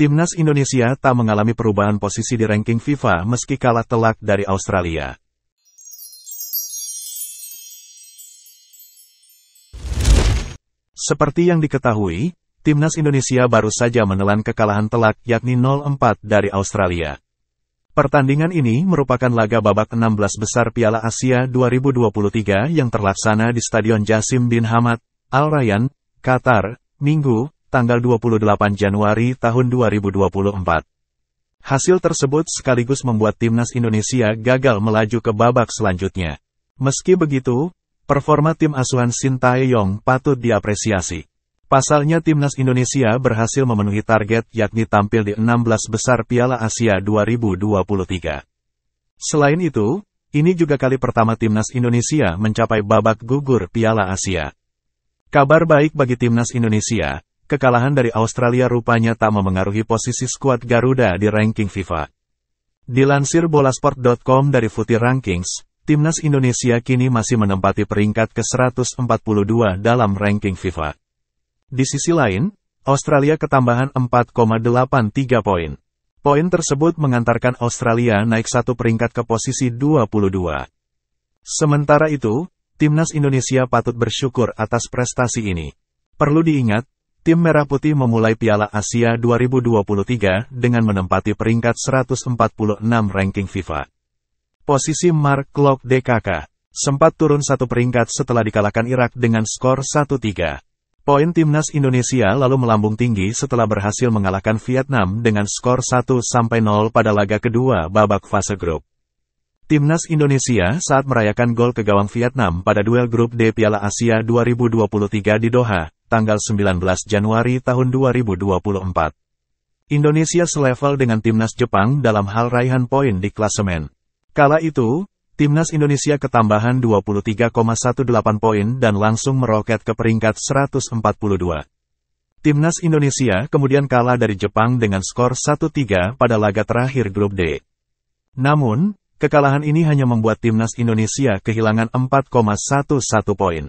Timnas Indonesia tak mengalami perubahan posisi di ranking FIFA meski kalah telak dari Australia. Seperti yang diketahui, Timnas Indonesia baru saja menelan kekalahan telak yakni 0-4 dari Australia. Pertandingan ini merupakan laga babak 16 besar Piala Asia 2023 yang terlaksana di Stadion Jasim bin Hamad, Al Rayyan, Qatar, Minggu, tanggal 28 Januari tahun 2024. Hasil tersebut sekaligus membuat timnas Indonesia gagal melaju ke babak selanjutnya. Meski begitu, performa tim asuhan Shin Tae-yong patut diapresiasi. Pasalnya timnas Indonesia berhasil memenuhi target yakni tampil di 16 besar Piala Asia 2023. Selain itu, ini juga kali pertama timnas Indonesia mencapai babak gugur Piala Asia. Kabar baik bagi timnas Indonesia, kekalahan dari Australia rupanya tak memengaruhi posisi skuad Garuda di ranking FIFA. Dilansir bolasport.com dari Futi Rankings, timnas Indonesia kini masih menempati peringkat ke-142 dalam ranking FIFA. Di sisi lain, Australia ketambahan 4,83 poin. Poin tersebut mengantarkan Australia naik satu peringkat ke posisi 22. Sementara itu, timnas Indonesia patut bersyukur atas prestasi ini. Perlu diingat, tim Merah Putih memulai Piala Asia 2023 dengan menempati peringkat 146 ranking FIFA. Posisi Mark Klok DKK sempat turun satu peringkat setelah dikalahkan Irak dengan skor 1-3. Poin timnas Indonesia lalu melambung tinggi setelah berhasil mengalahkan Vietnam dengan skor 1-0 pada laga kedua babak fase grup. Timnas Indonesia saat merayakan gol ke gawang Vietnam pada duel grup D Piala Asia 2023 di Doha, tanggal 19 Januari tahun 2024. Indonesia selevel dengan timnas Jepang dalam hal raihan poin di klasemen. Kala itu, timnas Indonesia ketambahan 23,18 poin dan langsung meroket ke peringkat 142. Timnas Indonesia kemudian kalah dari Jepang dengan skor 1-3 pada laga terakhir grup D. Namun, kekalahan ini hanya membuat timnas Indonesia kehilangan 4,11 poin.